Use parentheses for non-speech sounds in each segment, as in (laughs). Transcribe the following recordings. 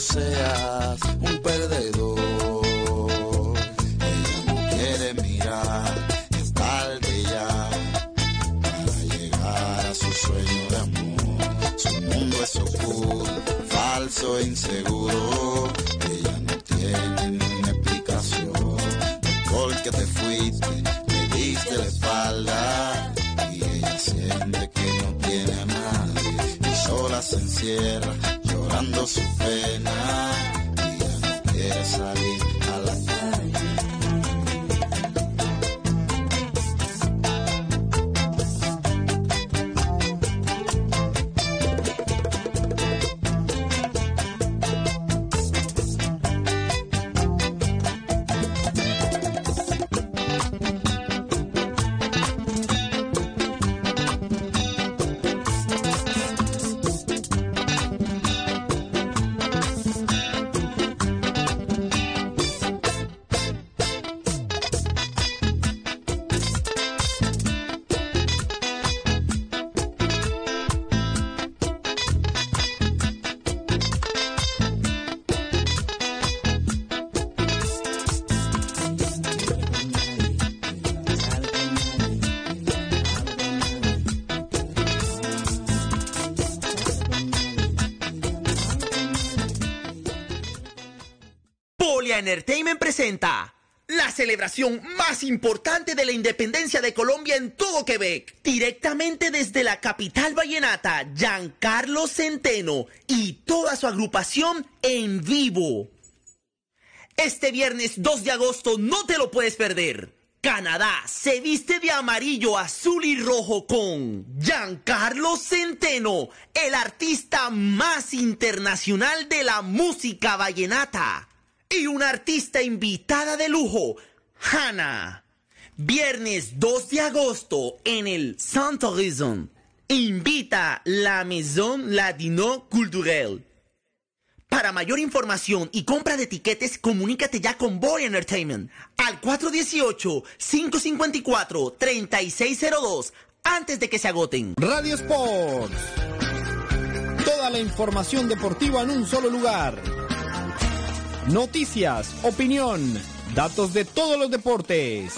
seas un perdedor. Ella no quiere mirar, es tarde ya para llegar a su sueño de amor. Su mundo es oscuro, falso e inseguro. Ella no tiene ninguna explicación. Porque te fuiste, le diste la espalda y ella siente que no tiene a nadie y sola se encierra llorando su pena. ya no quiere salir a la calle. Entertainment presenta la celebración más importante de la independencia de Colombia en todo Quebec. Directamente desde la capital vallenata, Giancarlo Centeno y toda su agrupación en vivo. Este viernes 2 de agosto no te lo puedes perder. Canadá se viste de amarillo, azul y rojo con Giancarlo Centeno, el artista más internacional de la música vallenata y una artista invitada de lujo, Hannah. Viernes 2 de agosto en el Santo Horizon Invita la Maison Ladino Culturelle. Para mayor información y compra de etiquetes, comunícate ya con Boy Entertainment al 418-554-3602 antes de que se agoten. Radio Sports. Toda la información deportiva en un solo lugar noticias, opinión, datos de todos los deportes.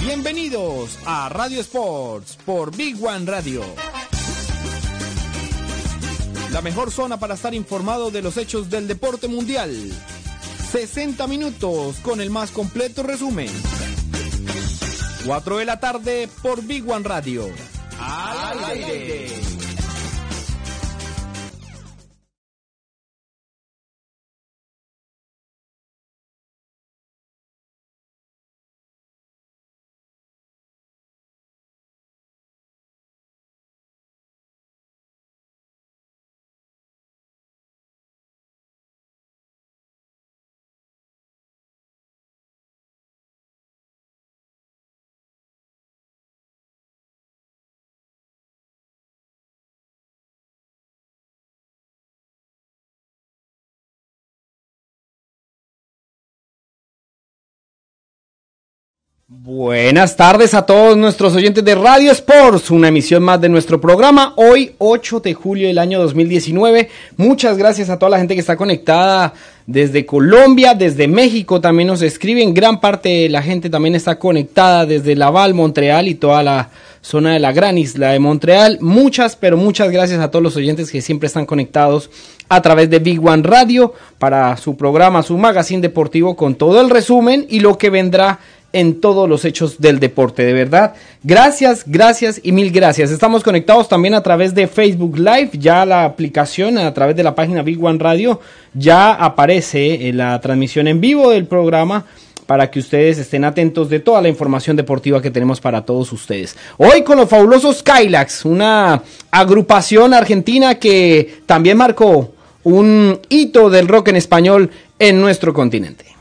Bienvenidos a Radio Sports por Big One Radio. La mejor zona para estar informado de los hechos del deporte mundial. 60 minutos con el más completo resumen. 4 de la tarde por Big One Radio. Al aire. Buenas tardes a todos nuestros oyentes de Radio Sports, una emisión más de nuestro programa, hoy 8 de julio del año 2019. Muchas gracias a toda la gente que está conectada desde Colombia, desde México también nos escriben, gran parte de la gente también está conectada desde Laval, Montreal y toda la zona de la gran isla de Montreal. Muchas, pero muchas gracias a todos los oyentes que siempre están conectados a través de Big One Radio para su programa, su magazine deportivo con todo el resumen y lo que vendrá en todos los hechos del deporte. De verdad, gracias, gracias y mil gracias. Estamos conectados también a través de Facebook Live, ya la aplicación a través de la página Big One Radio, ya aparece la transmisión en vivo del programa para que ustedes estén atentos de toda la información deportiva que tenemos para todos ustedes. Hoy con los fabulosos Skylax, una agrupación argentina que también marcó un hito del rock en español en nuestro continente.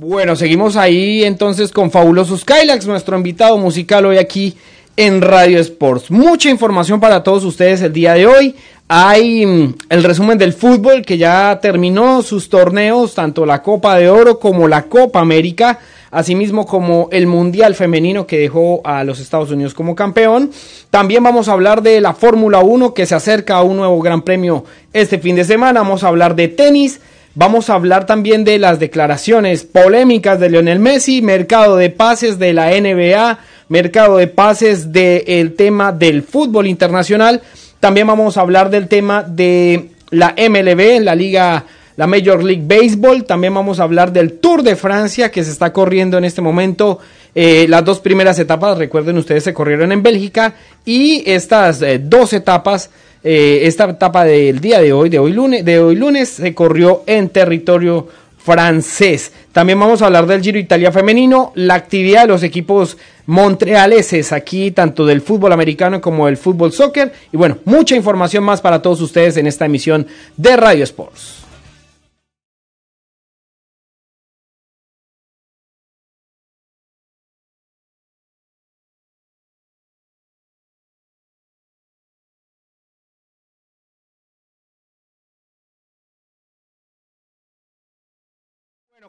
Bueno, seguimos ahí entonces con Fabulosos Skylax, nuestro invitado musical hoy aquí en Radio Sports. Mucha información para todos ustedes el día de hoy. Hay mm, el resumen del fútbol que ya terminó sus torneos, tanto la Copa de Oro como la Copa América, asimismo como el Mundial Femenino que dejó a los Estados Unidos como campeón. También vamos a hablar de la Fórmula 1 que se acerca a un nuevo Gran Premio este fin de semana. Vamos a hablar de tenis Vamos a hablar también de las declaraciones polémicas de Lionel Messi, mercado de pases de la NBA, mercado de pases del tema del fútbol internacional. También vamos a hablar del tema de la MLB, la liga, la Major League Baseball. También vamos a hablar del Tour de Francia que se está corriendo en este momento. Eh, las dos primeras etapas, recuerden ustedes, se corrieron en Bélgica y estas eh, dos etapas eh, esta etapa del día de hoy, de hoy lunes, de hoy lunes, se corrió en territorio francés. También vamos a hablar del Giro Italia femenino, la actividad de los equipos montrealeses aquí, tanto del fútbol americano como del fútbol soccer. Y bueno, mucha información más para todos ustedes en esta emisión de Radio Sports.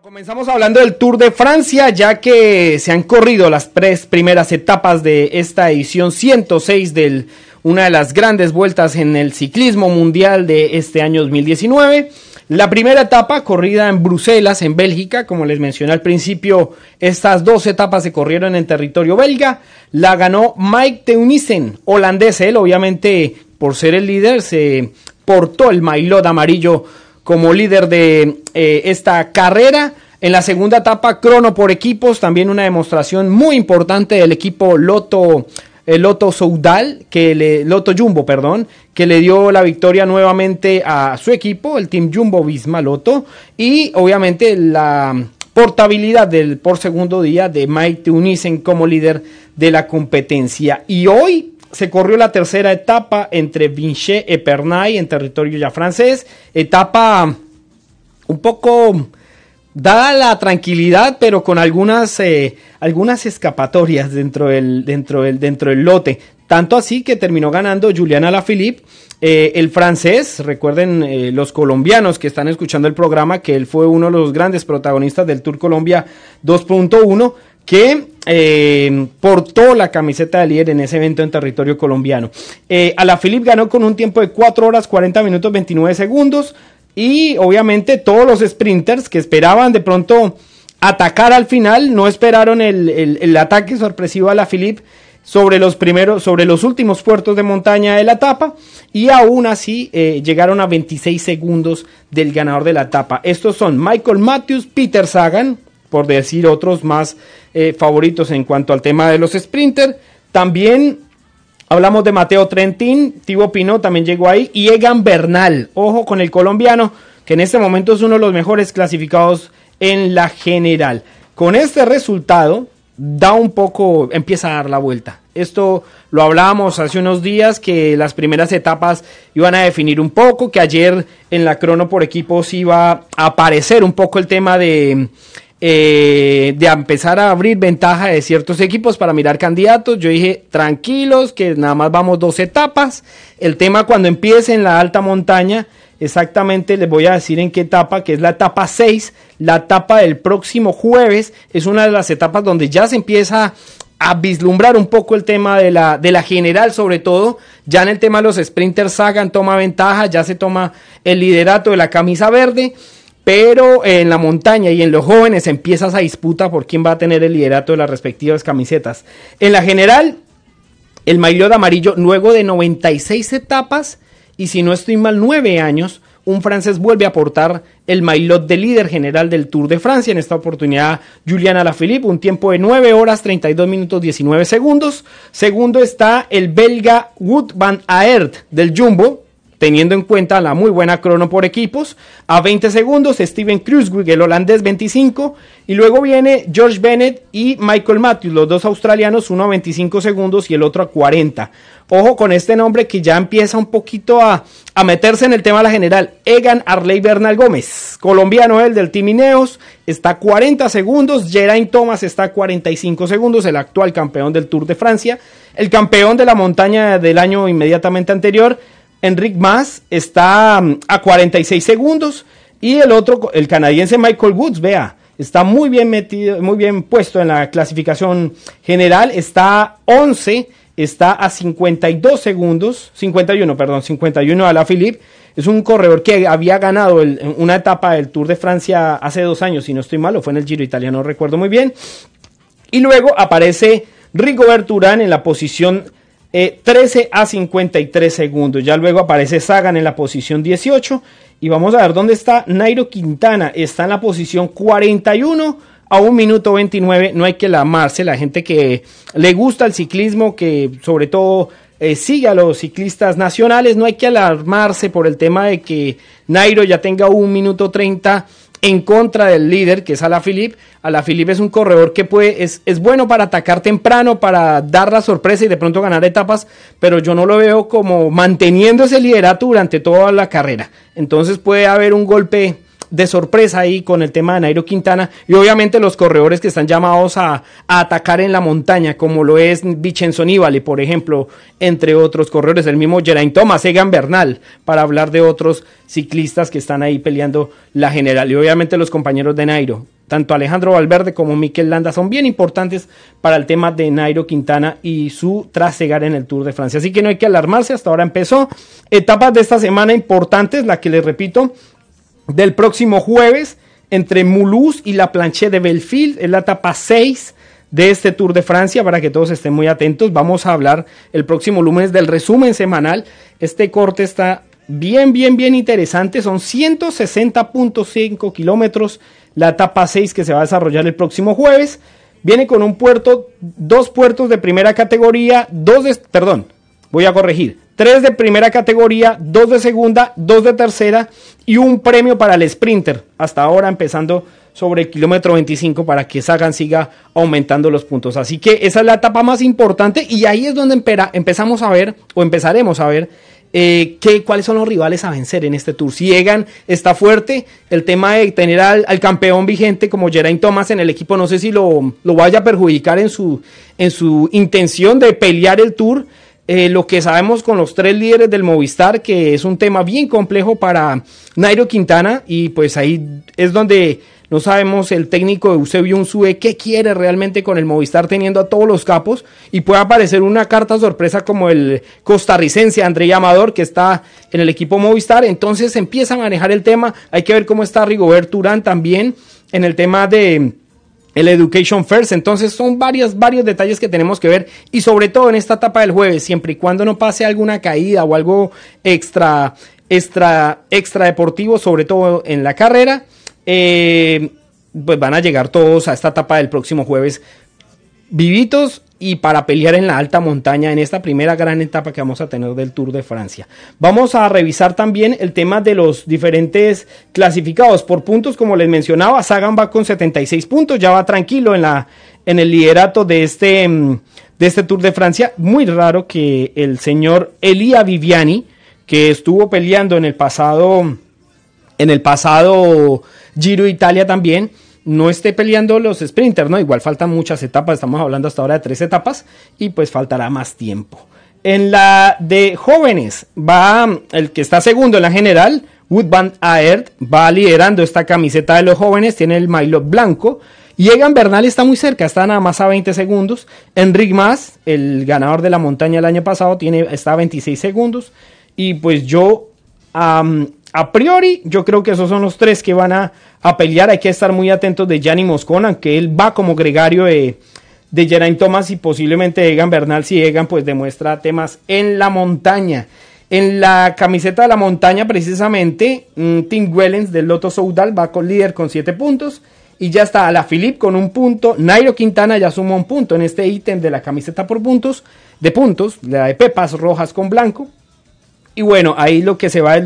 comenzamos hablando del Tour de Francia, ya que se han corrido las tres primeras etapas de esta edición 106 de una de las grandes vueltas en el ciclismo mundial de este año 2019. La primera etapa corrida en Bruselas, en Bélgica, como les mencioné al principio, estas dos etapas se corrieron en territorio belga. La ganó Mike Teunissen, holandés. Él, obviamente, por ser el líder, se portó el maillot amarillo como líder de eh, esta carrera. En la segunda etapa, crono por equipos, también una demostración muy importante del equipo Loto el eh, Loto Soudal, que Loto Jumbo, perdón, que le dio la victoria nuevamente a su equipo, el Team Jumbo Visma Loto, y obviamente la portabilidad del por segundo día de Mike Unisen como líder de la competencia. Y hoy se corrió la tercera etapa entre Vinché y Pernay en territorio ya francés. Etapa um, un poco um, dada la tranquilidad, pero con algunas, eh, algunas escapatorias dentro del, dentro, del, dentro del lote. Tanto así que terminó ganando Juliana Alaphilippe, eh, el francés. Recuerden eh, los colombianos que están escuchando el programa que él fue uno de los grandes protagonistas del Tour Colombia 2.1, que eh, portó la camiseta de líder en ese evento en territorio colombiano. Eh, la Philip ganó con un tiempo de 4 horas 40 minutos 29 segundos y obviamente todos los sprinters que esperaban de pronto atacar al final no esperaron el, ataque sorpresivo a Alaphilippe sobre los primeros, sobre los últimos puertos de montaña de la etapa y aún así eh, llegaron a 26 segundos del ganador de la etapa. Estos son Michael Matthews, Peter Sagan, por decir otros más eh, favoritos en cuanto al tema de los sprinter. También hablamos de Mateo Trentin Tibo Pino también llegó ahí y Egan Bernal. Ojo con el colombiano, que en este momento es uno de los mejores clasificados en la general. Con este resultado, da un poco, empieza a dar la vuelta. Esto lo hablábamos hace unos días, que las primeras etapas iban a definir un poco, que ayer en la crono por equipos iba a aparecer un poco el tema de eh, de empezar a abrir ventaja de ciertos equipos para mirar candidatos. Yo dije, tranquilos, que nada más vamos dos etapas. El tema cuando empiece en la alta montaña, exactamente les voy a decir en qué etapa, que es la etapa 6, la etapa del próximo jueves, es una de las etapas donde ya se empieza a vislumbrar un poco el tema de la, de la general, sobre todo. Ya en el tema de los sprinters, hagan toma ventaja, ya se toma el liderato de la camisa verde. Pero en la montaña y en los jóvenes empieza esa disputa por quién va a tener el liderato de las respectivas camisetas. En la general, el maillot amarillo, luego de 96 etapas y si no estoy mal, 9 años, un francés vuelve a aportar el maillot de líder general del Tour de Francia. En esta oportunidad, Julian Alaphilippe, un tiempo de 9 horas 32 minutos 19 segundos. Segundo está el belga Wood van Aert del Jumbo, teniendo en cuenta la muy buena crono por equipos. A 20 segundos, Steven Kruijswijk, el holandés, 25. Y luego viene George Bennett y Michael Matthews, los dos australianos, uno a 25 segundos y el otro a 40. Ojo con este nombre que ya empieza un poquito a, a meterse en el tema la general. Egan Arley Bernal Gómez, colombiano el del Team Ineos, está a 40 segundos. Geraint Thomas está a 45 segundos, el actual campeón del Tour de Francia. El campeón de la montaña del año inmediatamente anterior, Enrique Mas está mm, a 46 segundos y el otro, el canadiense Michael Woods, vea, está muy bien metido, muy bien puesto en la clasificación general, está 11, está a 52 segundos, 51, perdón, 51 a la Philippe. Es un corredor que había ganado una etapa del Tour de Francia hace dos años, si no estoy mal, o fue en el Giro Italiano, no recuerdo muy bien. Y luego aparece Rico Urán en la posición 13 eh, a 53 segundos. Ya luego aparece Sagan en la posición 18. Y vamos a ver dónde está Nairo Quintana. Está en la posición 41 a 1 minuto 29. No hay que alarmarse, La gente que le gusta el ciclismo, que sobre todo eh, sigue a los ciclistas nacionales, no hay que alarmarse por el tema de que Nairo ya tenga 1 minuto 30 en contra del líder, que es Alaphilippe. Alaphilippe es un corredor que puede, es, es, bueno para atacar temprano, para dar la sorpresa y de pronto ganar etapas, pero yo no lo veo como manteniendo ese liderato durante toda la carrera. Entonces puede haber un golpe de sorpresa ahí con el tema de Nairo Quintana y obviamente los corredores que están llamados a, atacar en la montaña, como lo es Vincenzo Nibali, por ejemplo, entre otros corredores, el mismo Geraint Thomas, Egan Bernal, para hablar de otros ciclistas que están ahí peleando la general y obviamente los compañeros de Nairo. Tanto Alejandro Valverde como Miquel Landa son bien importantes para el tema de Nairo Quintana y su trasegar en el Tour de Francia. Así que no hay que alarmarse, hasta ahora empezó. Etapas de esta semana importantes, la que les repito, del próximo jueves entre Mulhouse y la Planche de Belfield, es la etapa 6 de este Tour de Francia para que todos estén muy atentos. Vamos a hablar el próximo lunes del resumen semanal. Este corte está bien, bien, bien interesante. Son 160.5 kilómetros la etapa 6 que se va a desarrollar el próximo jueves. Viene con un puerto, dos puertos de primera categoría, dos, de, perdón, voy a corregir, tres de primera categoría, dos de segunda, dos de tercera y un premio para el sprinter. Hasta ahora empezando sobre el kilómetro 25 para que Sagan siga aumentando los puntos. Así que esa es la etapa más importante y ahí es donde empezamos a ver o empezaremos a ver eh, ¿qué, cuáles son los rivales a vencer en este tour. Si Egan está fuerte, el tema de tener al, campeón vigente como Geraint Thomas en el equipo, no sé si lo, lo, vaya a perjudicar en su, en su intención de pelear el tour, eh, lo que sabemos con los tres líderes del Movistar, que es un tema bien complejo para Nairo Quintana, y pues ahí es donde no sabemos el técnico Eusebio Unsue qué quiere realmente con el Movistar teniendo a todos los capos, y puede aparecer una carta sorpresa como el costarricense André Amador, que está en el equipo Movistar, entonces empiezan a manejar el tema, hay que ver cómo está Rigobert Turán también en el tema de el Education First. Entonces son varios, varios detalles que tenemos que ver y sobre todo en esta etapa del jueves, siempre y cuando no pase alguna caída o algo extra, extra, extra deportivo, sobre todo en la carrera, eh, pues van a llegar todos a esta etapa del próximo jueves vivitos y para pelear en la alta montaña en esta primera gran etapa que vamos a tener del Tour de Francia. Vamos a revisar también el tema de los diferentes clasificados por puntos, como les mencionaba, Sagan va con 76 puntos, ya va tranquilo en la en el liderato de este mm, de este Tour de Francia. Muy raro que el señor Elia Viviani, que estuvo peleando en el pasado en el pasado Giro Italia también, no esté peleando los sprinters, ¿no? Igual faltan muchas etapas, estamos hablando hasta ahora de tres etapas y pues faltará más tiempo. En la de jóvenes va el que está segundo en la general, Woodband Aert, va liderando esta camiseta de los jóvenes, tiene el maillot blanco. Egan Bernal está muy cerca, está nada más a 20 segundos. Enric Mas, el ganador de la montaña el año pasado, tiene, está a 26 segundos. Y pues yo a priori, yo creo que esos son los tres que van a, pelear. Hay que estar muy atentos de Gianni Moscona, que él va como gregario de, de Geraint Thomas y posiblemente Egan Bernal. Si Egan, pues demuestra temas en la montaña. En la camiseta de la montaña, precisamente, mm, Tim Wellens del Loto Soudal va con líder con 7 puntos. Y ya está la Philip con un punto. Nairo Quintana ya suma un punto en este ítem de la camiseta por puntos. De puntos, la de Pepas Rojas con blanco. Y bueno, ahí lo que se va,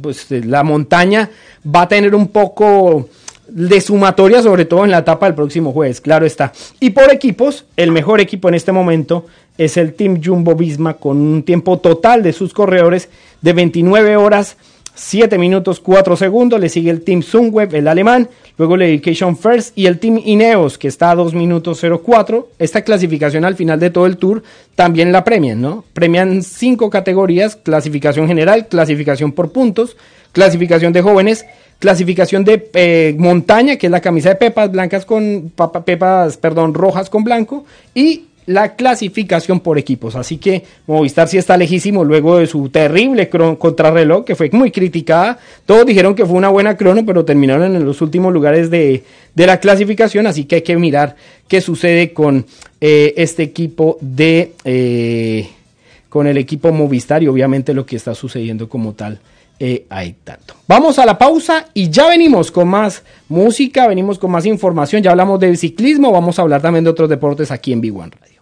pues, eh, la montaña va a tener un poco de sumatoria, sobre todo en la etapa del próximo jueves, claro está. Y por equipos, el mejor equipo en este momento es el Team Jumbo Visma con un tiempo total de sus corredores de 29 horas 7 minutos 4 segundos. Le sigue el Team Sunweb, el alemán. Luego la Education First y el Team Ineos, que está a 2 minutos 04. Esta clasificación al final de todo el tour también la premian, ¿no? Premian cinco categorías: clasificación general, clasificación por puntos, clasificación de jóvenes, clasificación de eh, montaña, que es la camisa de pepas blancas con pepas, perdón, rojas con blanco, y la clasificación por equipos. Así que Movistar sí está lejísimo luego de su terrible contrarreloj, que fue muy criticada. Todos dijeron que fue una buena crono, pero terminaron en los últimos lugares de, la clasificación. Así que hay que mirar qué sucede con eh, este equipo de. Eh, con el equipo Movistar y obviamente lo que está sucediendo como tal. hay eh, tanto. Vamos a la pausa y ya venimos con más música, venimos con más información, ya hablamos del ciclismo, vamos a hablar también de otros deportes aquí en B1 Radio.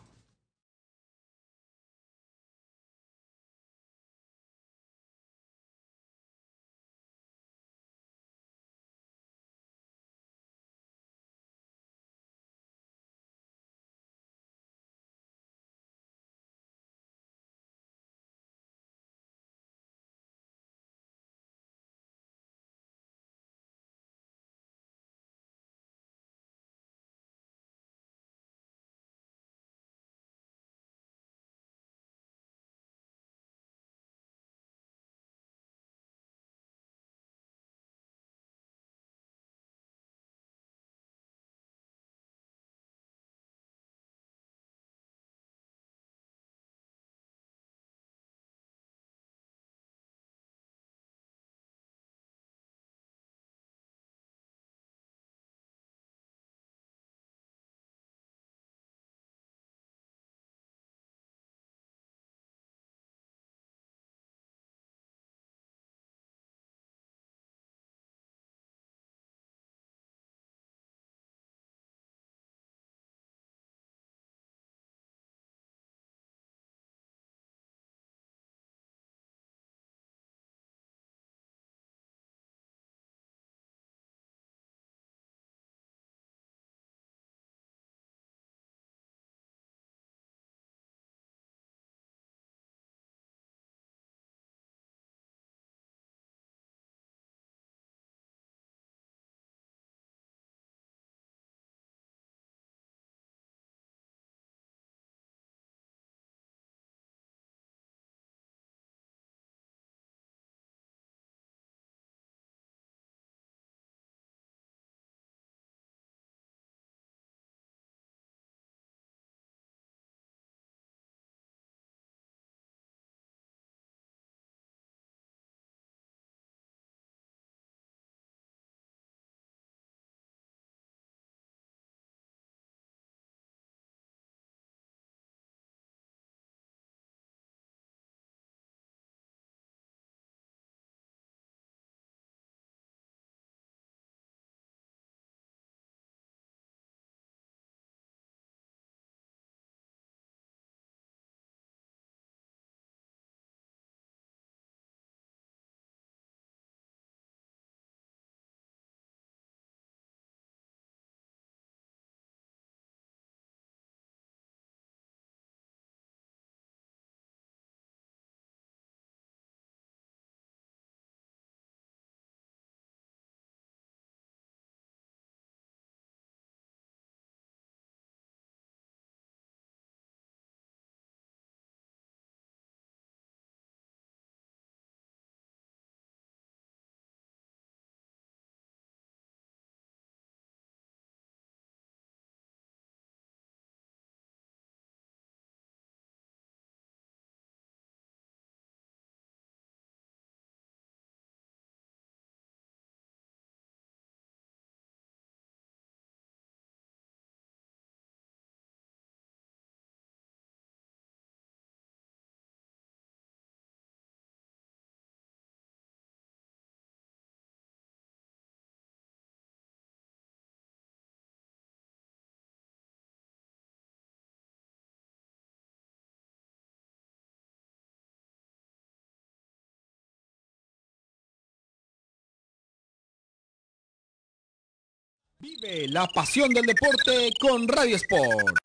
Vive la pasión del deporte con Radio Sport.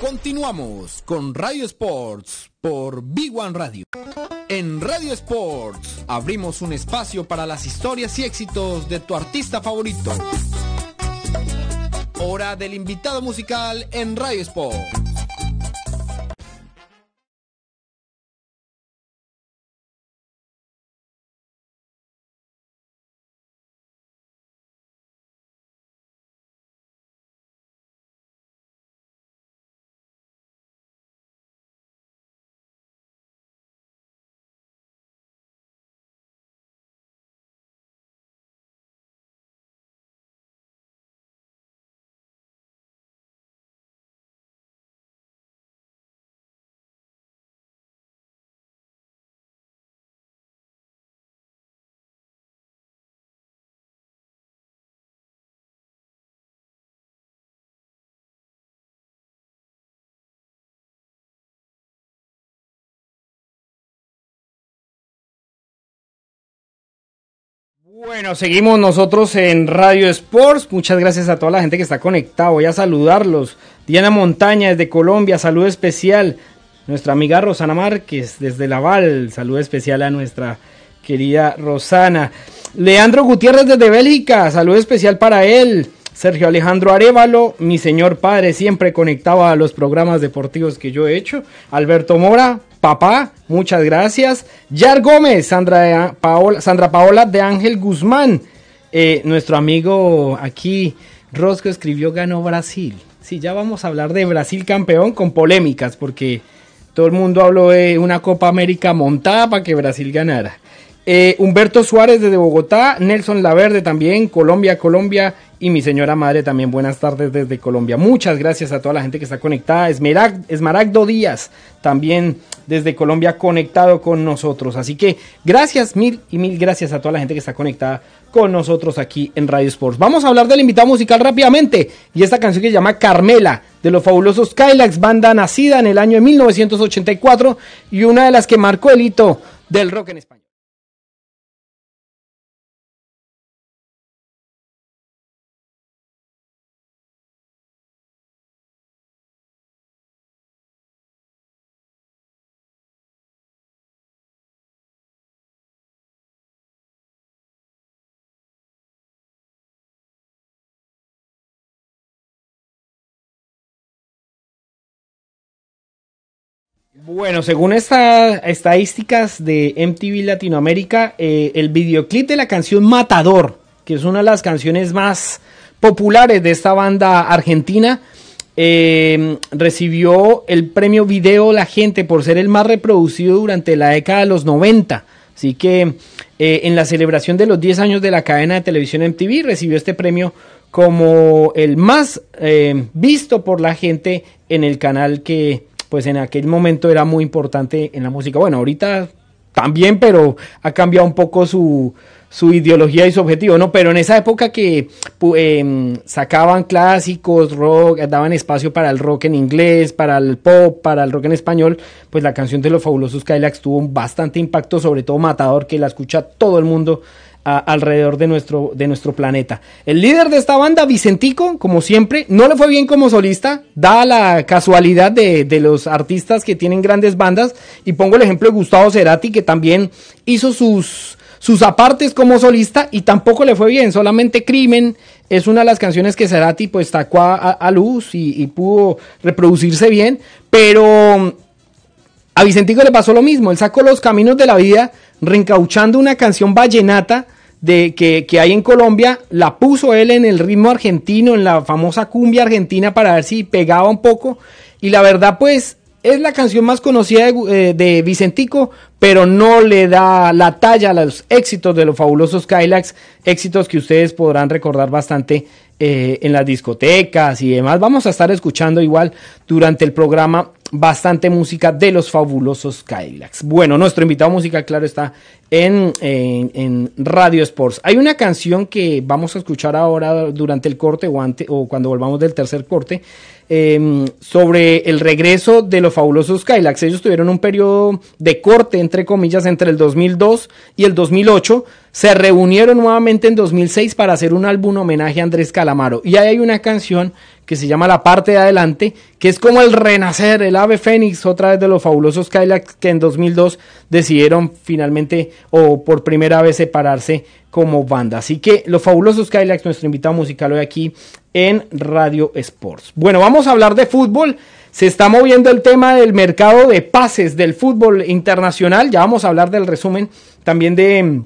Continuamos con Radio Sports por Big 1 Radio. En Radio Sports abrimos un espacio para las historias y éxitos de tu artista favorito. Hora del invitado musical en Radio Sport. Bueno, seguimos nosotros en Radio Sports. Muchas gracias a toda la gente que está conectada. Voy a saludarlos. Diana Montaña desde Colombia, salud especial. Nuestra amiga Rosana Márquez desde Laval, salud especial a nuestra querida Rosana. Leandro Gutiérrez desde Bélgica, salud especial para él. Sergio Alejandro Arevalo, mi señor padre, siempre conectado a los programas deportivos que yo he hecho. Alberto Mora, Papá, muchas gracias. Yar Gómez, Sandra, Paola, Sandra Paola de Ángel Guzmán. Eh, nuestro amigo aquí, Rosco, escribió ganó Brasil. Sí, ya vamos a hablar de Brasil campeón con polémicas, porque todo el mundo habló de una Copa América montada para que Brasil ganara. Eh, Humberto Suárez desde Bogotá, Nelson Laverde también, Colombia, Colombia y mi señora madre también, buenas tardes desde Colombia. Muchas gracias a toda la gente que está conectada. Esmaragdo Díaz también desde Colombia conectado con nosotros. Así que gracias mil y mil gracias a toda la gente que está conectada con nosotros aquí en Radio Sports. Vamos a hablar del invitado musical rápidamente y esta canción que se llama Carmela de los fabulosos Kylax, banda nacida en el año de 1984 y una de las que marcó el hito del rock en España. Bueno, según estas estadísticas de MTV Latinoamérica, eh, el videoclip de la canción Matador, que es una de las canciones más populares de esta banda argentina, em, recibió el premio Video La Gente por ser el más reproducido durante la década de los 90. Así que eh, en la celebración de los 10 años de la cadena de televisión MTV recibió este premio como el más em, visto por la gente en el canal que pues en aquel momento era muy importante en la música. Bueno, ahorita también, pero ha cambiado un poco su, su ideología y su objetivo, ¿no? Pero en esa época que em, sacaban clásicos, rock, daban espacio para el rock en inglés, para el pop, para el rock en español, pues la canción de los fabulosos Cadillacs tuvo un bastante impacto, sobre todo Matador, que la escucha todo el mundo alrededor de nuestro, de nuestro planeta. El líder de esta banda, Vicentico, como siempre, no le fue bien como solista, Da la casualidad de, los artistas que tienen grandes bandas. Y pongo el ejemplo de Gustavo Cerati, que también hizo sus, sus apartes como solista y tampoco le fue bien, solamente Crimen es una de las canciones que Cerati pues sacó a, luz y, y, pudo reproducirse bien, pero a Vicentico le pasó lo mismo, él sacó los caminos de la vida, reencauchando una canción vallenata de, que, hay en Colombia, la puso él en el ritmo argentino, en la famosa cumbia argentina, para ver si pegaba un poco. Y la verdad, pues, es la canción más conocida de, eh, Vicentico, pero no le da la talla a los éxitos de los fabulosos Kylax, éxitos que ustedes podrán recordar bastante eh, en las discotecas y demás. Vamos a estar escuchando igual durante el programa bastante música de los fabulosos kylax Bueno, nuestro invitado musical, claro, está en, Radio Sports. Hay una canción que vamos a escuchar ahora durante el corte o, cuando volvamos del tercer corte em, sobre el regreso de los fabulosos Cadillacs. Ellos tuvieron un periodo de corte, entre comillas, entre el 2002 y el 2008. Se reunieron nuevamente en 2006 para hacer un álbum homenaje a Andrés Calamaro. Y ahí hay una canción que se llama La Parte de Adelante, que es como el renacer, el ave fénix, otra vez de los fabulosos Cadillacs que en 2002 decidieron finalmente o por primera vez separarse como banda. Así que los fabulosos Cadillacs, nuestro invitado musical hoy aquí en Radio Sports. Bueno, vamos a hablar de fútbol. Se está moviendo el tema del mercado de pases del fútbol internacional. Ya vamos a hablar del resumen también de,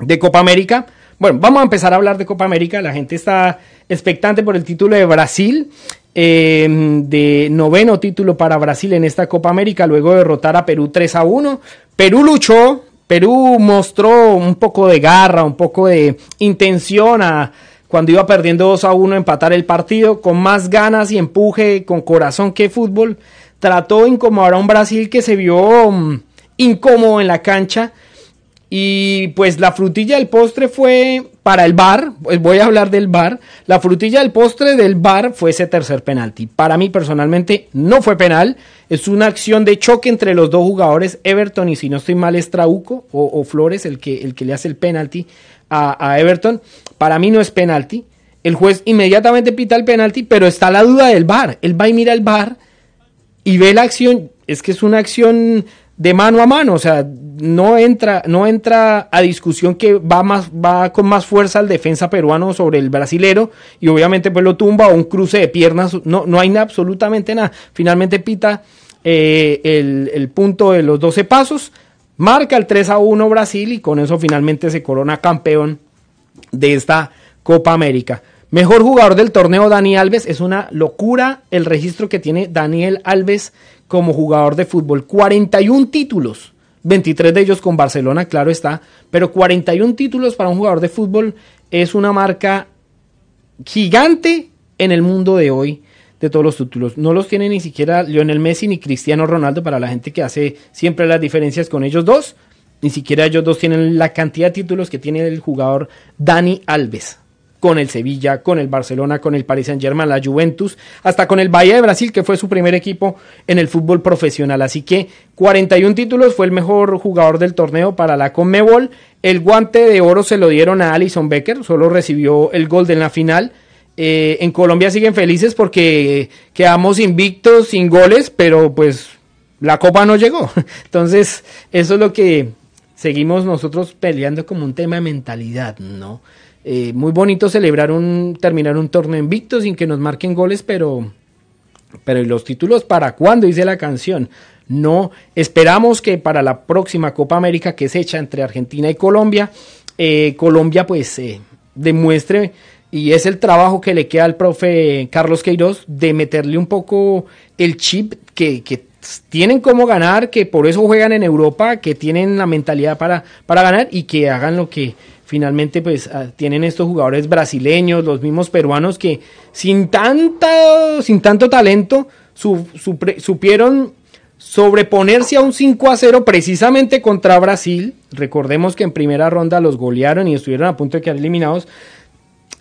de Copa América. Bueno, vamos a empezar a hablar de Copa América. La gente está expectante por el título de Brasil. Eh, de noveno título para Brasil en esta Copa América, luego de derrotar a Perú 3 a 1. Perú luchó, Perú mostró un poco de garra, un poco de intención a, cuando iba perdiendo 2 a 1 empatar el partido, con más ganas y empuje, con corazón que fútbol, trató de incomodar a un Brasil que se vio mm, incómodo en la cancha y pues la frutilla del postre fue para el bar, pues, voy a hablar del bar, la frutilla del postre del bar fue ese tercer penalti. Para mí personalmente no fue penal, es una acción de choque entre los dos jugadores, Everton y si no estoy mal es Trauco o, Flores el que, el que le hace el penalti a, a Everton. Para mí no es penalti, el juez inmediatamente pita el penalti, pero está la duda del bar, él va y mira el bar y ve la acción, es que es una acción de mano a mano, o sea, no entra, no entra a discusión que va más, va con más fuerza el defensa peruano sobre el brasilero, y obviamente pues lo tumba o un cruce de piernas, no, no hay absolutamente nada. Finalmente pita eh, el, el, punto de los 12 pasos, marca el 3 a 1 Brasil y con eso finalmente se corona campeón de esta Copa América. Mejor jugador del torneo, Dani Alves. Es una locura el registro que tiene Daniel Alves como jugador de fútbol. 41 títulos, 23 de ellos con Barcelona, claro está, pero 41 títulos para un jugador de fútbol es una marca gigante en el mundo de hoy de todos los títulos. No los tiene ni siquiera Lionel Messi ni Cristiano Ronaldo para la gente que hace siempre las diferencias con ellos dos. Ni siquiera ellos dos tienen la cantidad de títulos que tiene el jugador Dani Alves con el Sevilla, con el Barcelona, con el Paris Saint-Germain, la Juventus, hasta con el Bahía de Brasil, que fue su primer equipo en el fútbol profesional. Así que 41 títulos, fue el mejor jugador del torneo para la Conmebol. El guante de oro se lo dieron a Alison Becker, solo recibió el gol de la final. Eh, en Colombia siguen felices porque quedamos invictos, sin goles, pero pues la copa no llegó. (laughs) Entonces, eso es lo que seguimos nosotros peleando como un tema de mentalidad, ¿no? Eh, muy bonito celebrar un, terminar un torneo invicto sin que nos marquen goles, pero, pero ¿y los títulos para cuándo? Dice la canción. No, esperamos que para la próxima Copa América que es hecha entre Argentina y Colombia, eh, Colombia pues eh, demuestre, y es el trabajo que le queda al profe Carlos Queiroz, de meterle un poco el chip que, que tienen cómo ganar, que por eso juegan en Europa, que tienen la mentalidad para, para ganar y que hagan lo que finalmente pues ah, tienen estos jugadores brasileños, los mismos peruanos que sin tanto, sin tanto talento supieron sobreponerse a un 5 a 0 precisamente contra Brasil. Recordemos que en primera ronda los golearon y estuvieron a punto de quedar eliminados.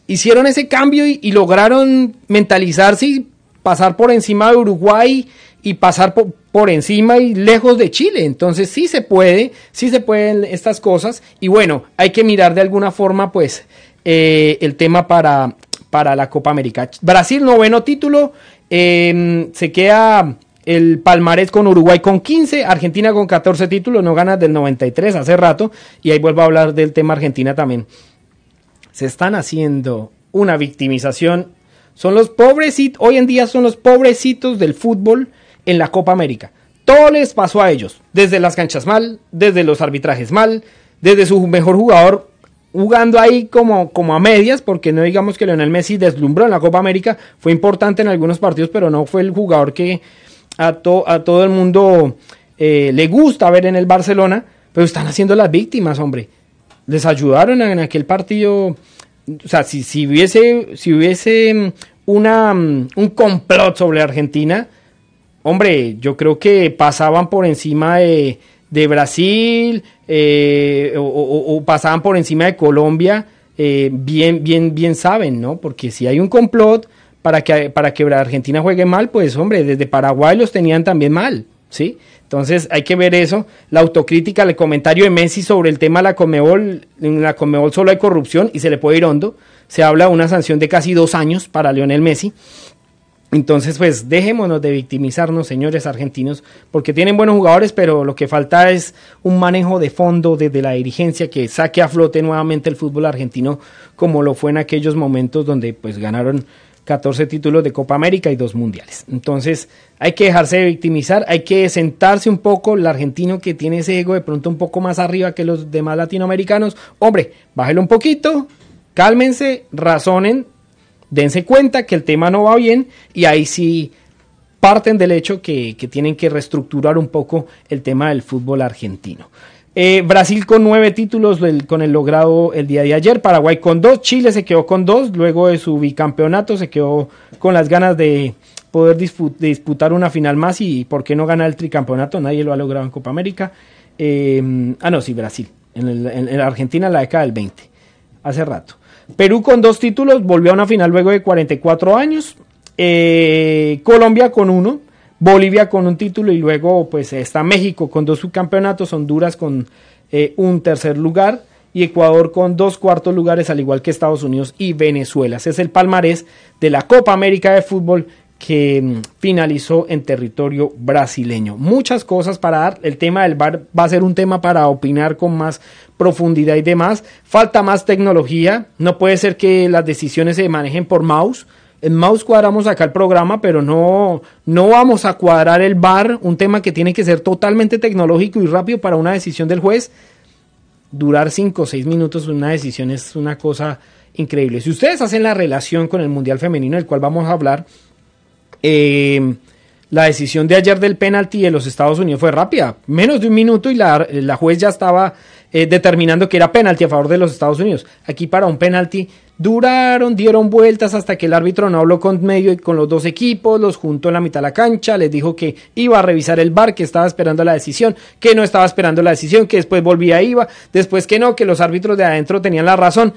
Hicieron ese cambio y, y lograron mentalizarse y pasar por encima de Uruguay y pasar por, por, encima y lejos de Chile. Entonces sí se puede, sí se pueden estas cosas. Y bueno, hay que mirar de alguna forma pues eh, el tema para, para la Copa América. Brasil, noveno título, em, se queda el palmarés con Uruguay con 15, Argentina con 14 títulos, no gana del 93 hace rato, y ahí vuelvo a hablar del tema Argentina también. Se están haciendo una victimización. Son los pobrecitos, hoy en día son los pobrecitos del fútbol en la Copa América. Todo les pasó a ellos, desde las canchas mal, desde los arbitrajes mal, desde su mejor jugador jugando ahí como, a medias, porque no digamos que Lionel Messi deslumbró en la Copa América, fue importante en algunos partidos, pero no fue el jugador que a, todo el mundo eh, le gusta ver en el Barcelona, pero están haciendo las víctimas, hombre. Les ayudaron en aquel partido, o sea, si, hubiese, si hubiese mm, una, mm, un complot sobre Argentina, hombre, yo creo que pasaban por encima de, Brasil eh, o, pasaban por encima de Colombia, eh, bien, bien, bien saben, ¿no? Porque si hay un complot para que, para que Argentina juegue mal, pues hombre, desde Paraguay los tenían también mal, ¿sí? Entonces hay que ver eso. La autocrítica, el comentario de Messi sobre el tema de la Comebol, en la Comebol solo hay corrupción y se le puede ir hondo. Se habla de una sanción de casi dos años para Lionel Messi. Entonces, pues dejémonos de victimizarnos, señores argentinos, porque tienen buenos jugadores, pero lo que falta es un manejo de fondo desde la dirigencia que saque a flote nuevamente el fútbol argentino, como lo fue en aquellos momentos donde pues ganaron 14 títulos de Copa América y dos mundiales. Entonces, hay que dejarse de victimizar, hay que sentarse un poco, el argentino que tiene ese ego de pronto un poco más arriba que los demás latinoamericanos, hombre, bájelo un poquito, cálmense, razonen, dense cuenta que el tema no va bien y ahí sí parten del hecho que, tienen que reestructurar un poco el tema del fútbol argentino. Eh, Brasil con nueve títulos con el logrado el día de ayer, Paraguay con dos, Chile se quedó con dos, luego de su bicampeonato se quedó con las ganas de poder disputar una final más y por qué no ganar el tricampeonato, nadie lo ha logrado en Copa América. Eh, ah, no, sí, Brasil, en, el, Argentina la década del 20, hace rato. Perú con dos títulos volvió a una final luego de 44 años. Eh, Colombia con uno. Bolivia con un título y luego pues está México con dos subcampeonatos, Honduras con eh, un tercer lugar y Ecuador con dos cuartos lugares al igual que Estados Unidos y Venezuela. es el palmarés de la Copa América de Fútbol que mm, finalizó en territorio brasileño. Muchas cosas para dar. El tema del bar va a ser un tema para opinar con más profundidad y demás. Falta más tecnología. No puede ser que las decisiones se manejen por mouse. En mouse cuadramos acá el programa, pero no, no vamos a cuadrar el bar, un tema que tiene que ser totalmente tecnológico y rápido para una decisión del juez. Durar 5 o 6 minutos una decisión es una cosa increíble. Si ustedes hacen la relación con el Mundial Femenino, del cual vamos a hablar, eh, la decisión de ayer del penalti de los Estados Unidos fue rápida, menos de un minuto y la, la juez ya estaba eh, determinando que era penalti a favor de los Estados Unidos. Aquí para un penalti duraron, dieron vueltas hasta que el árbitro no habló con medio y con los dos equipos, los juntó en la mitad de la cancha, les dijo que iba a revisar el bar, que estaba esperando la decisión, que no estaba esperando la decisión, que después volvía iba, después que no, que los árbitros de adentro tenían la razón.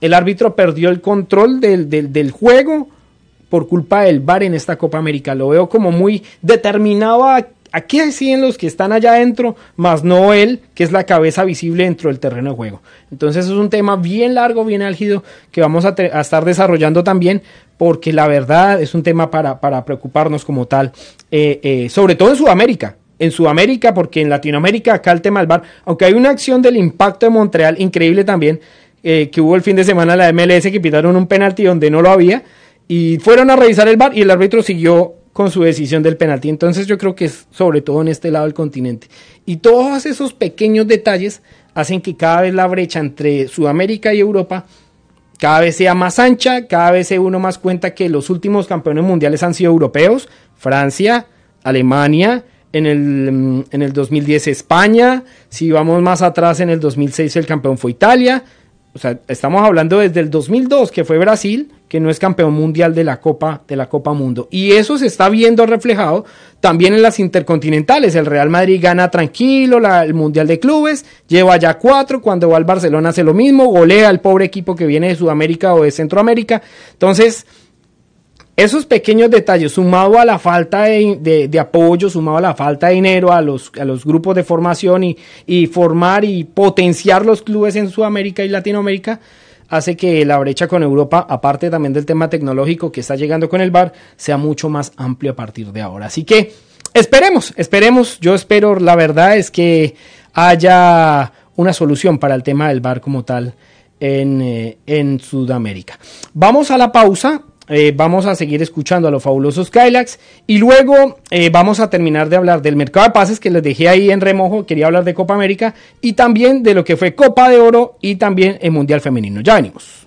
El árbitro perdió el control del, del, del juego por culpa del VAR en esta Copa América. Lo veo como muy determinado a, a qué deciden los que están allá adentro, más no él, que es la cabeza visible dentro del terreno de juego. Entonces es un tema bien largo, bien álgido, que vamos a, estar desarrollando también, porque la verdad es un tema para, para preocuparnos como tal, eh, eh, sobre todo en Sudamérica en Sudamérica, porque en Latinoamérica acá el tema del bar, aunque hay una acción del impacto de Montreal increíble también, eh, que hubo el fin de semana la MLS que pitaron un penalti donde no lo había, y fueron a revisar el bar y el árbitro siguió con su decisión del penalti. Entonces yo creo que es sobre todo en este lado del continente. Y todos esos pequeños detalles hacen que cada vez la brecha entre Sudamérica y Europa cada vez sea más ancha, cada vez uno más cuenta que los últimos campeones mundiales han sido europeos, Francia, Alemania, en el, mm, en el 2010 España, si vamos más atrás en el 2006 el campeón fue Italia, o sea, estamos hablando desde el 2002 que fue Brasil que no es campeón mundial de la Copa de la Copa Mundo. Y eso se está viendo reflejado también en las intercontinentales. El Real Madrid gana tranquilo el Mundial de Clubes, lleva ya cuatro, cuando va al Barcelona hace lo mismo, golea al pobre equipo que viene de Sudamérica o de Centroamérica. Entonces, esos pequeños detalles, sumado a la falta de, apoyo, sumado a la falta de dinero, a los, a los grupos de formación y formar y potenciar los clubes en Sudamérica y Latinoamérica, hace que la brecha con Europa, aparte también del tema tecnológico que está llegando con el bar, sea mucho más amplio a partir de ahora. Así que esperemos, esperemos, yo espero, la verdad es que haya una solución para el tema del bar como tal en, eh, en Sudamérica. Vamos a la pausa eh, vamos a seguir escuchando a los fabulosos Kylax y luego eh, vamos a terminar de hablar del mercado de pases que les dejé ahí en remojo, quería hablar de Copa América y también de lo que fue Copa de Oro y también el Mundial Femenino. Ya venimos.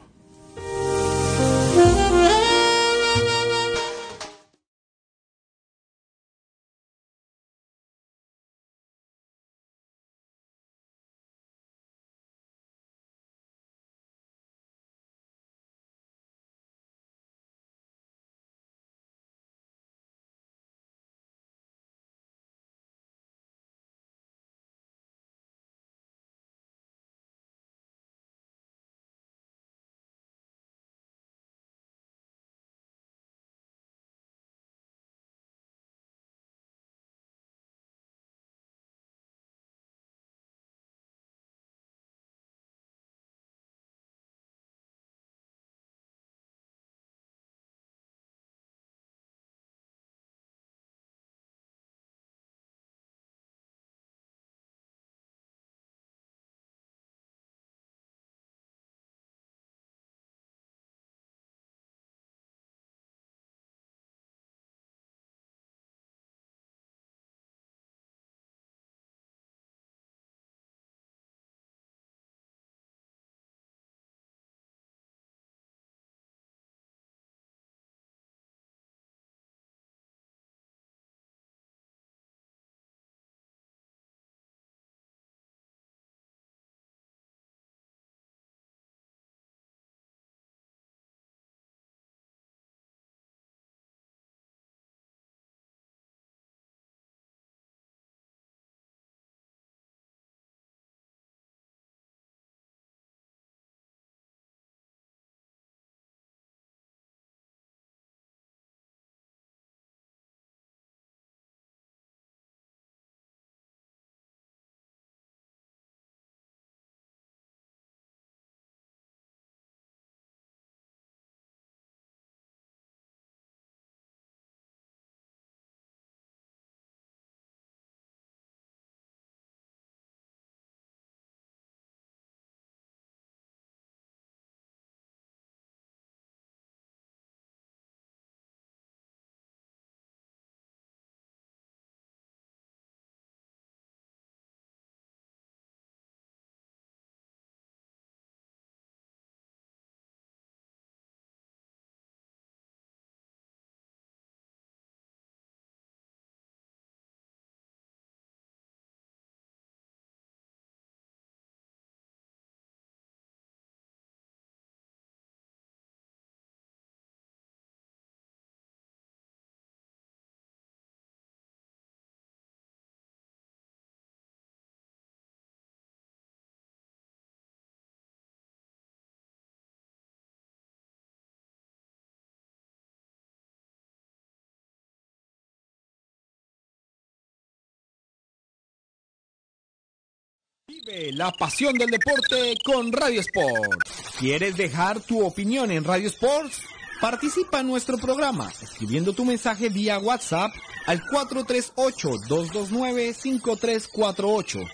la pasión del deporte con Radio Sports ¿Quieres dejar tu opinión en Radio Sports? Participa en nuestro programa escribiendo tu mensaje vía WhatsApp al 438-229-5348.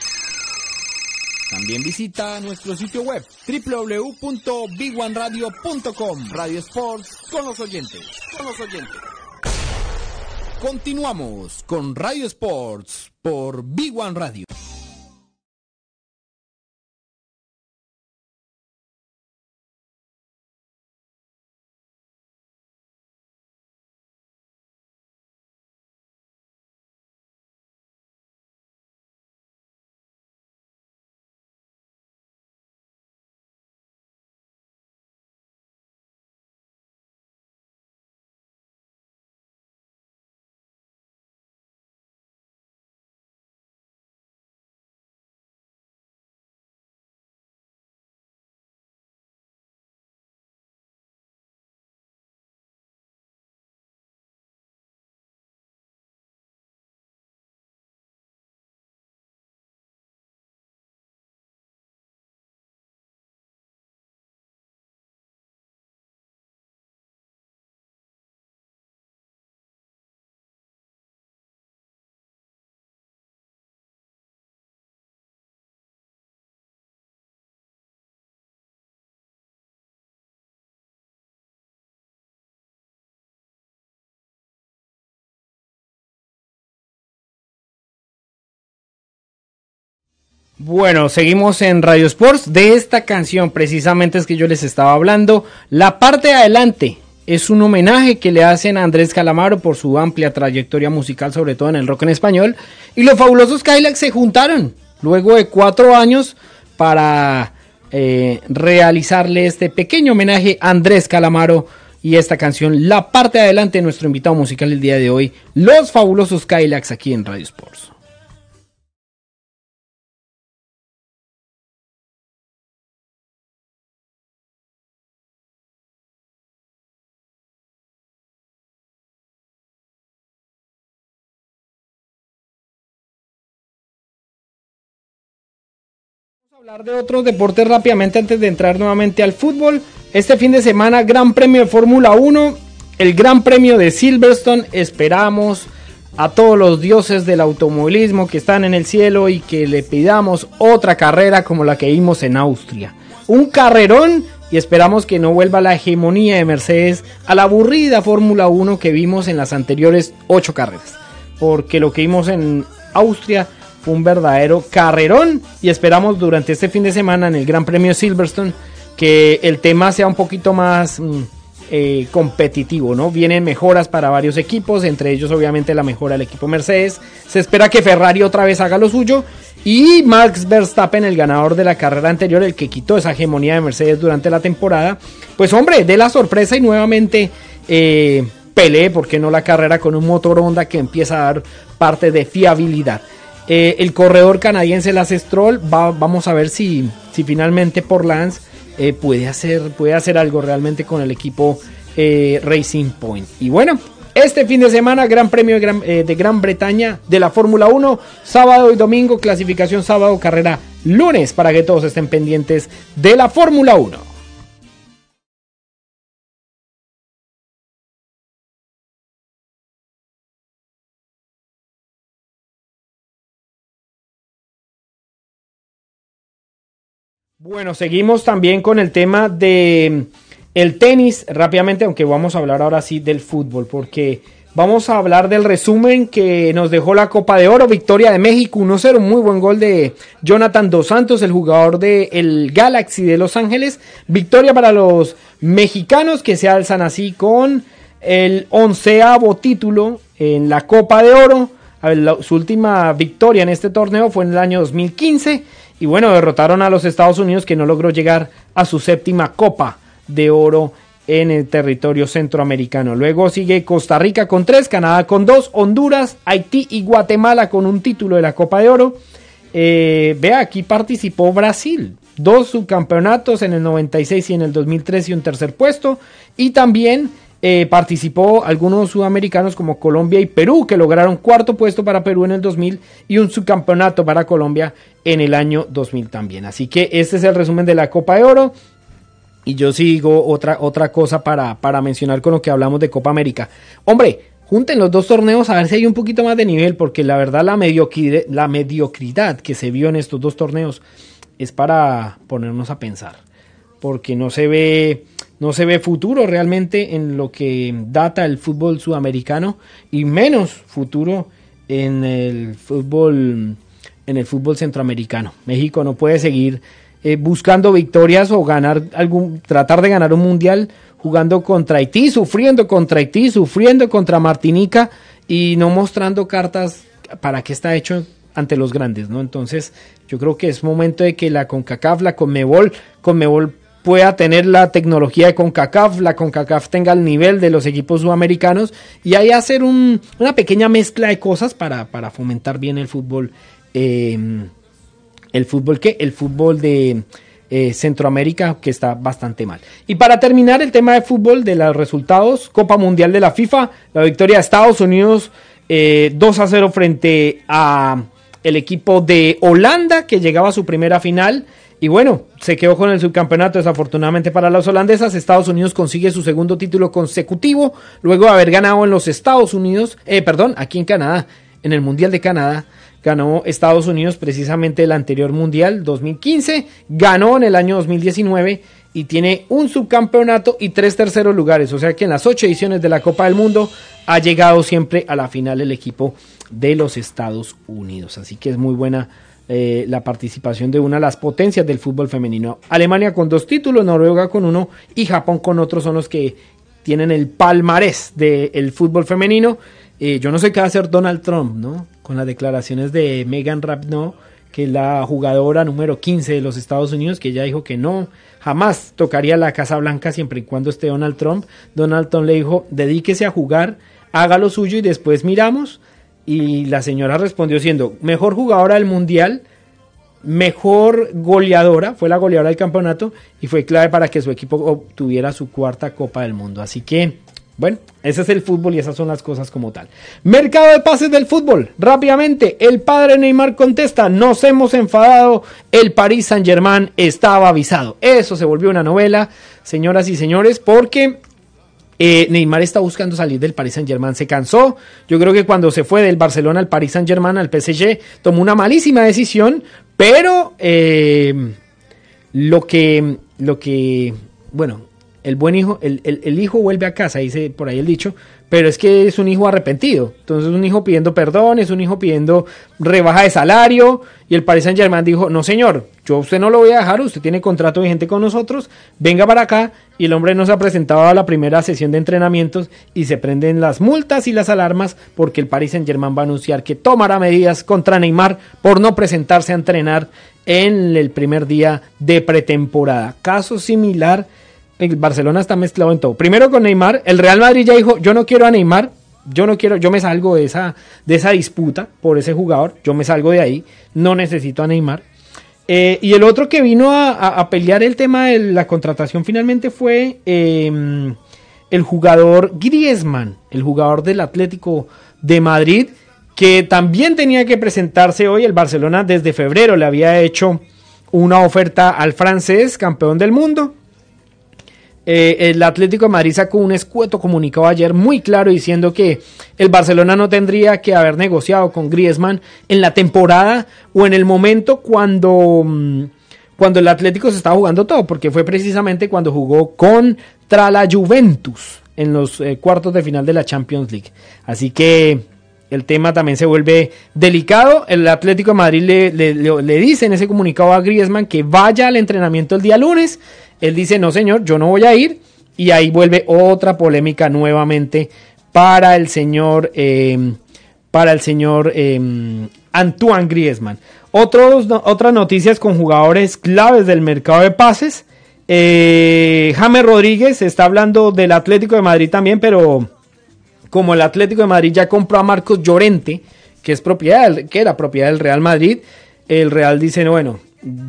También visita nuestro sitio web www.biguanradio.com Radio Sports con los oyentes, con los oyentes. Continuamos con Radio Sports por big 1 Radio. Bueno, seguimos en Radio Sports. De esta canción, precisamente es que yo les estaba hablando. La parte de adelante es un homenaje que le hacen a Andrés Calamaro por su amplia trayectoria musical, sobre todo en el rock en español. Y los fabulosos Kylax se juntaron luego de cuatro años para eh, realizarle este pequeño homenaje a Andrés Calamaro y esta canción, la parte de adelante, nuestro invitado musical el día de hoy, los fabulosos Kylax, aquí en Radio Sports. hablar de otros deportes rápidamente antes de entrar nuevamente al fútbol. Este fin de semana, Gran Premio de Fórmula 1, el Gran Premio de Silverstone. Esperamos a todos los dioses del automovilismo que están en el cielo y que le pidamos otra carrera como la que vimos en Austria. Un carrerón y esperamos que no vuelva la hegemonía de Mercedes a la aburrida Fórmula 1 que vimos en las anteriores ocho carreras. Porque lo que vimos en Austria un verdadero carrerón y esperamos durante este fin de semana en el Gran Premio Silverstone que el tema sea un poquito más mm, eh, competitivo, ¿no? Vienen mejoras para varios equipos, entre ellos obviamente la mejora del equipo Mercedes. Se espera que Ferrari otra vez haga lo suyo y Max Verstappen, el ganador de la carrera anterior, el que quitó esa hegemonía de Mercedes durante la temporada, pues hombre, de la sorpresa y nuevamente eh, pelee, ¿por qué no la carrera con un motor Honda que empieza a dar parte de fiabilidad? Eh, el corredor canadiense Lance Stroll, va, vamos a ver si, si finalmente por Lance eh, puede, hacer, puede hacer algo realmente con el equipo eh, Racing Point. Y bueno, este fin de semana, Gran Premio de de Gran Bretaña de la Fórmula 1, sábado y domingo, clasificación sábado, carrera lunes, para que todos estén pendientes de la Fórmula 1. Bueno, seguimos también con el tema de mm, el tenis rápidamente, aunque vamos a hablar ahora sí del fútbol, porque vamos a hablar del resumen que nos dejó la Copa de Oro, victoria de México 1-0, muy buen gol de Jonathan Dos Santos, el jugador del el Galaxy de Los Ángeles, victoria para los mexicanos que se alzan así con el onceavo título en la Copa de Oro, su última victoria en este torneo fue en el año 2015 y bueno, derrotaron a los Estados Unidos que no logró llegar a su séptima Copa de Oro en el territorio centroamericano. Luego sigue Costa Rica con tres, Canadá con dos, Honduras, Haití y Guatemala con un título de la Copa de Oro. Eh, vea, aquí participó Brasil. Dos subcampeonatos en el 96 y en el 2003 y un tercer puesto. Y también eh, participó algunos sudamericanos como Colombia y Perú, que lograron cuarto puesto para Perú en el 2000 y un subcampeonato para Colombia en el año 2000 también. Así que este es el resumen de la Copa de Oro. Y yo sigo otra, otra cosa para, para mencionar con lo que hablamos de Copa América. Hombre, junten los dos torneos a ver si hay un poquito más de nivel, porque la verdad la, la mediocridad que se vio en estos dos torneos es para ponernos a pensar porque no se ve no se ve futuro realmente en lo que data el fútbol sudamericano y menos futuro en el fútbol en el fútbol centroamericano. México no puede seguir eh, buscando victorias o ganar algún tratar de ganar un mundial jugando contra Haití, sufriendo contra Haití, sufriendo contra Martinica y no mostrando cartas para que está hecho ante los grandes, ¿no? Entonces, yo creo que es momento de que la CONCACAF, la CONMEBOL, CONMEBOL pueda tener la tecnología de CONCACAF, la CONCACAF tenga el nivel de los equipos sudamericanos y ahí hacer una pequeña mezcla de cosas para, fomentar bien el fútbol. Eh, ¿El fútbol que, El fútbol de eh, Centroamérica que está bastante mal. Y para terminar el tema de fútbol, de los resultados, Copa Mundial de la FIFA, la victoria de Estados Unidos 2 eh, a 0 frente a el equipo de Holanda que llegaba a su primera final. Y bueno, se quedó con el subcampeonato desafortunadamente para las holandesas. Estados Unidos consigue su segundo título consecutivo, luego de haber ganado en los Estados Unidos, eh, perdón, aquí en Canadá, en el Mundial de Canadá. Ganó Estados Unidos precisamente el anterior Mundial 2015, ganó en el año 2019 y tiene un subcampeonato y tres terceros lugares. O sea que en las ocho ediciones de la Copa del Mundo ha llegado siempre a la final el equipo de los Estados Unidos. Así que es muy buena eh, la participación de una de las potencias del fútbol femenino. Alemania con dos títulos, Noruega con uno y Japón con otro son los que tienen el palmarés del fútbol femenino. Eh, yo no sé qué va a hacer Donald Trump, ¿no? Con las declaraciones de Megan Rapinoe, que es la jugadora número 15 de los Estados Unidos, que ya dijo que no, jamás tocaría la Casa Blanca siempre y cuando esté Donald Trump. Donald Trump le dijo, dedíquese a jugar, haga lo suyo y después miramos y la señora respondió siendo mejor jugadora del mundial, mejor goleadora, fue la goleadora del campeonato y fue clave para que su equipo obtuviera su cuarta Copa del Mundo. Así que, bueno, ese es el fútbol y esas son las cosas como tal. Mercado de pases del fútbol. Rápidamente, el padre Neymar contesta, nos hemos enfadado, el Paris Saint Germain estaba avisado. Eso se volvió una novela, señoras y señores, porque eh, Neymar está buscando salir del Paris Saint Germain, se cansó. Yo creo que cuando se fue del Barcelona al Paris Saint Germain, al PSG, tomó una malísima decisión, pero eh, lo que, lo que, bueno, el buen hijo, el, el, hijo vuelve a casa, dice por ahí el dicho, pero es que es un hijo arrepentido. Entonces un hijo pidiendo perdón, es un hijo pidiendo rebaja de salario y el Paris Saint Germain dijo, no señor, yo a usted no lo voy a dejar, usted tiene contrato vigente con nosotros, venga para acá y el hombre no se ha presentado a la primera sesión de entrenamientos y se prenden las multas y las alarmas porque el Paris Saint Germain va a anunciar que tomará medidas contra Neymar por no presentarse a entrenar en el primer día de pretemporada. Caso similar el Barcelona está mezclado en todo. Primero con Neymar, el Real Madrid ya dijo, yo no quiero a Neymar, yo no quiero, yo me salgo de esa, de esa disputa por ese jugador, yo me salgo de ahí, no necesito a Neymar. Eh, y el otro que vino a, pelear el tema de la contratación finalmente fue em, el jugador Griezmann, el jugador del Atlético de Madrid, que también tenía que presentarse hoy. El Barcelona desde febrero le había hecho una oferta al francés, campeón del mundo. Eh, el Atlético de Madrid sacó un escueto comunicado ayer muy claro diciendo que el Barcelona no tendría que haber negociado con Griezmann en la temporada o en el momento cuando, mm, cuando el Atlético se estaba jugando todo, porque fue precisamente cuando jugó contra la Juventus en los eh, cuartos de final de la Champions League. Así que el tema también se vuelve delicado. El Atlético de Madrid le, dice en ese comunicado a Griezmann que vaya al entrenamiento el día lunes. Él dice, no señor, yo no voy a ir. Y ahí vuelve otra polémica nuevamente para el señor, em, para el señor em, Antoine Griezmann. otras noticias con jugadores claves del mercado de pases. Eh, James Rodríguez está hablando del Atlético de Madrid también, pero como el Atlético de Madrid ya compró a Marcos Llorente, que es propiedad, que era propiedad del Real Madrid, el Real dice, bueno,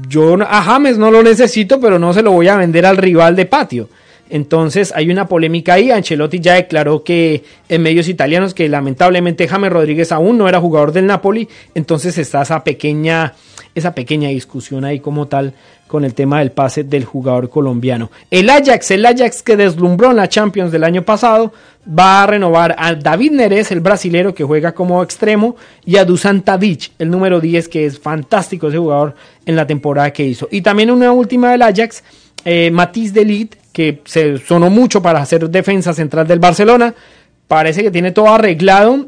yo a James no lo necesito, pero no se lo voy a vender al rival de patio. Entonces hay una polémica ahí. Ancelotti ya declaró que en medios italianos que lamentablemente James Rodríguez aún no era jugador del Napoli. Entonces está esa pequeña esa pequeña discusión ahí como tal con el tema del pase del jugador colombiano. El Ajax, el Ajax que deslumbró en la Champions del año pasado, va a renovar a David Neres, el brasilero que juega como extremo, y a Dusan Tadic, el número 10, que es fantástico ese jugador en la temporada que hizo. Y también una última del Ajax, eh, Matiz Delit, que se sonó mucho para hacer defensa central del Barcelona. Parece que tiene todo arreglado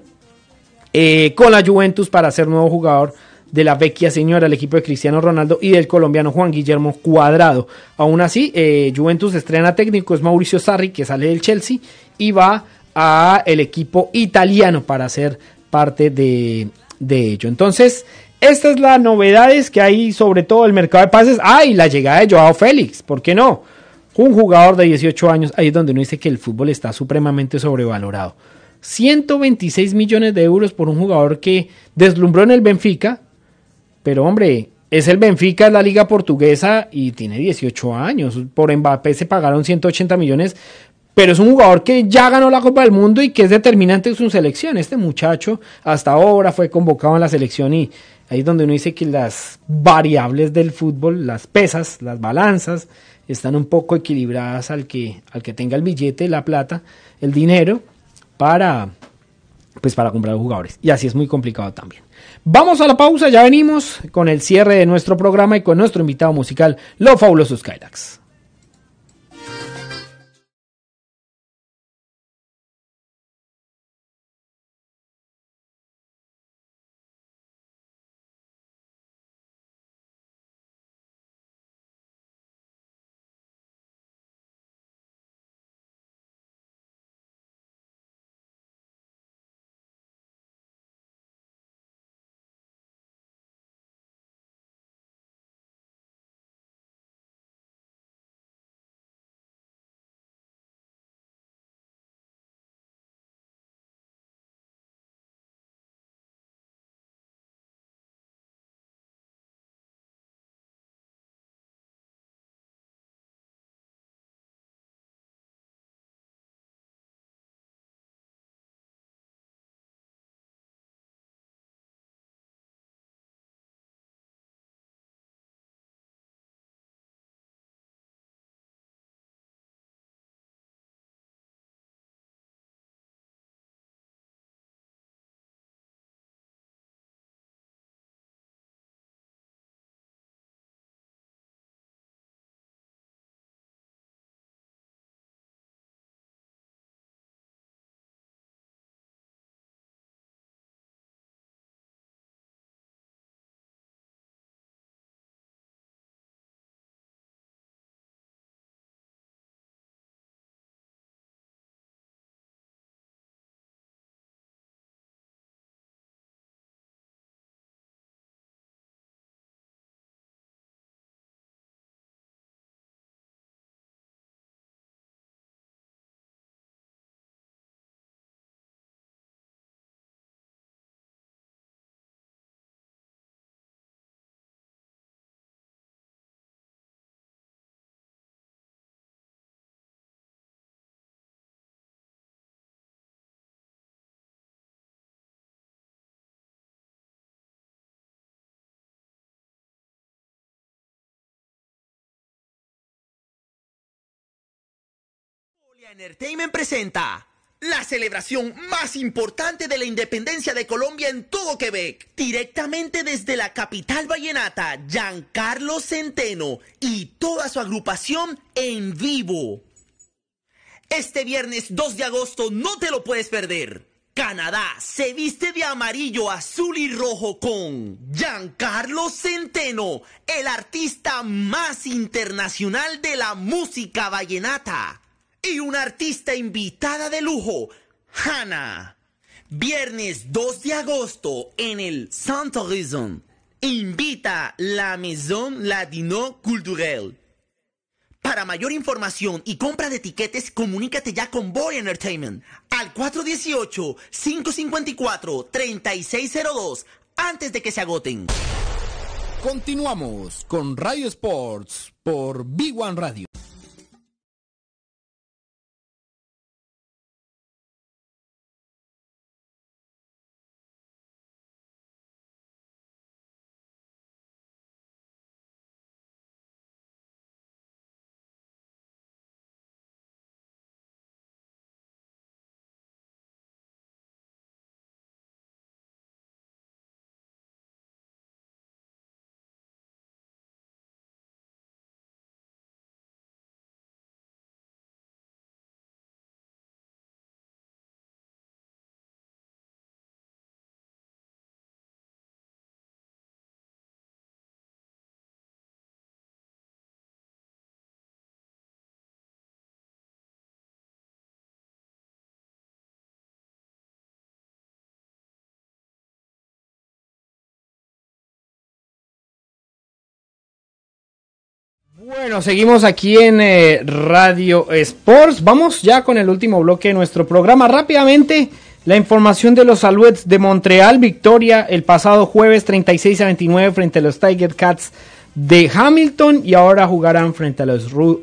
eh, con la Juventus para ser nuevo jugador de la vecchia señora, el equipo de Cristiano Ronaldo y del colombiano Juan Guillermo Cuadrado. Aún así, eh, Juventus estrena técnico, es Mauricio Sarri, que sale del Chelsea y va al equipo italiano para ser parte de, de ello. Entonces, estas es las novedades que hay sobre todo el mercado de pases. ¡ay! Ah, la llegada de Joao Félix, ¿por qué no? Un jugador de 18 años, ahí es donde uno dice que el fútbol está supremamente sobrevalorado. 126 millones de euros por un jugador que deslumbró en el Benfica, pero hombre, es el Benfica, es la liga portuguesa y tiene 18 años. Por Mbappé se pagaron 180 millones, pero es un jugador que ya ganó la Copa del Mundo y que es determinante en su selección. Este muchacho hasta ahora fue convocado en la selección y ahí es donde uno dice que las variables del fútbol, las pesas, las balanzas, están un poco equilibradas al que, al que tenga el billete, la plata, el dinero para, pues para comprar jugadores. Y así es muy complicado también. Vamos a la pausa, ya venimos con el cierre de nuestro programa y con nuestro invitado musical, lo fabulosos Skylax. Entertainment presenta la celebración más importante de la independencia de Colombia en todo Quebec. Directamente desde la capital vallenata, Giancarlo Centeno y toda su agrupación en vivo. Este viernes 2 de agosto no te lo puedes perder. Canadá se viste de amarillo, azul y rojo con Giancarlo Centeno, el artista más internacional de la música vallenata y una artista invitada de lujo, Hannah. Viernes 2 de agosto en el Santo Horizon Invita la Maison Latino Culturelle. Para mayor información y compra de etiquetes, comunícate ya con Boy Entertainment al 418-554-3602 antes de que se agoten. Continuamos con Radio Sports por B1 Radio. Bueno, seguimos aquí en eh, Radio Sports. Vamos ya con el último bloque de nuestro programa. Rápidamente, la información de los Alouettes de Montreal. Victoria el pasado jueves 36 a 29 frente a los Tiger Cats de Hamilton y ahora jugarán frente a los Rue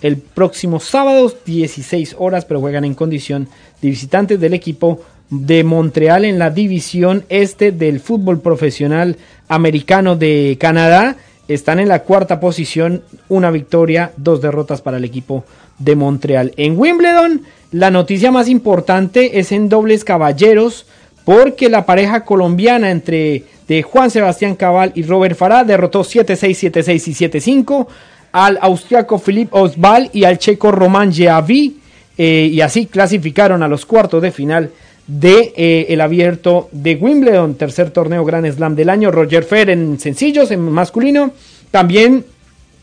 el próximo sábado, 16 horas, pero juegan en condición de visitantes del equipo de Montreal en la división este del fútbol profesional americano de Canadá. Están en la cuarta posición, una victoria, dos derrotas para el equipo de Montreal. En Wimbledon, la noticia más importante es en dobles caballeros, porque la pareja colombiana entre de Juan Sebastián Cabal y Robert Farah derrotó 7-6, 7-6 y 7-5 al austriaco Philippe Osval y al checo Román Jeaví, eh, y así clasificaron a los cuartos de final de eh, el abierto de Wimbledon, tercer torneo Grand Slam del año. Roger Federer en sencillos, en masculino, también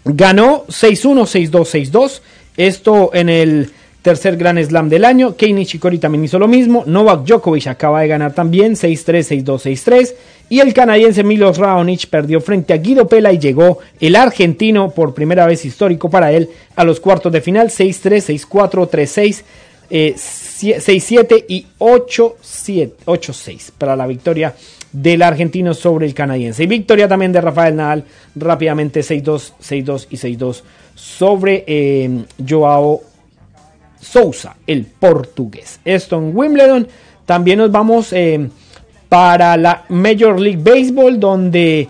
ganó 6-1, 6-2, 6-2. Esto en el tercer Grand Slam del año. Kei Chikori también hizo lo mismo. Novak Djokovic acaba de ganar también 6-3, 6-2, 6-3. Y el canadiense Milos Raonic perdió frente a Guido Pela y llegó el argentino, por primera vez histórico para él, a los cuartos de final 6-3, 6-4, 3-6. Eh, 6-7 y 8-6 para la victoria del argentino sobre el canadiense. Y victoria también de Rafael Nadal rápidamente 6-2, 6-2 y 6-2 sobre em, Joao Sousa, el portugués. Esto en Wimbledon. También nos vamos em, para la Major League Baseball donde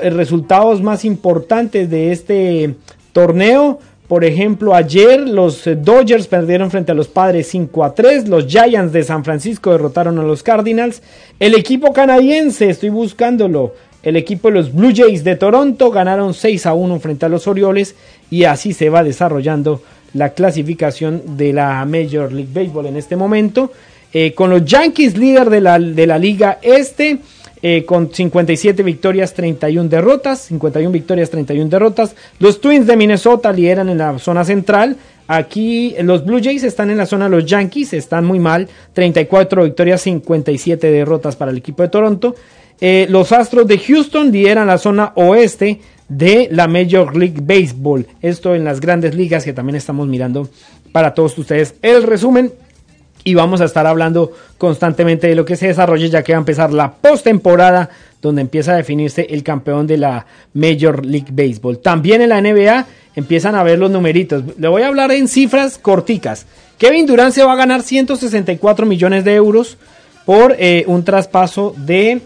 eh, resultados más importantes de este torneo por ejemplo, ayer los eh, Dodgers perdieron frente a los Padres 5 a 3, los Giants de San Francisco derrotaron a los Cardinals, el equipo canadiense, estoy buscándolo, el equipo de los Blue Jays de Toronto ganaron 6 a 1 frente a los Orioles y así se va desarrollando la clasificación de la Major League Baseball en este momento. Eh, con los Yankees líder de la, de la liga este, eh, con 57 victorias, 31 derrotas, 51 victorias, 31 derrotas. Los Twins de Minnesota lideran en la zona central. Aquí eh, los Blue Jays están en la zona, los Yankees están muy mal, 34 victorias, 57 derrotas para el equipo de Toronto. Eh, los Astros de Houston lideran la zona oeste de la Major League Baseball. Esto en las grandes ligas que también estamos mirando para todos ustedes. El resumen y vamos a estar hablando constantemente de lo que se desarrolle ya que va a empezar la postemporada donde empieza a definirse el campeón de la Major League Baseball. También en la NBA empiezan a ver los numeritos. Le voy a hablar en cifras corticas. Kevin Durant se va a ganar 164 millones de euros por eh, un traspaso de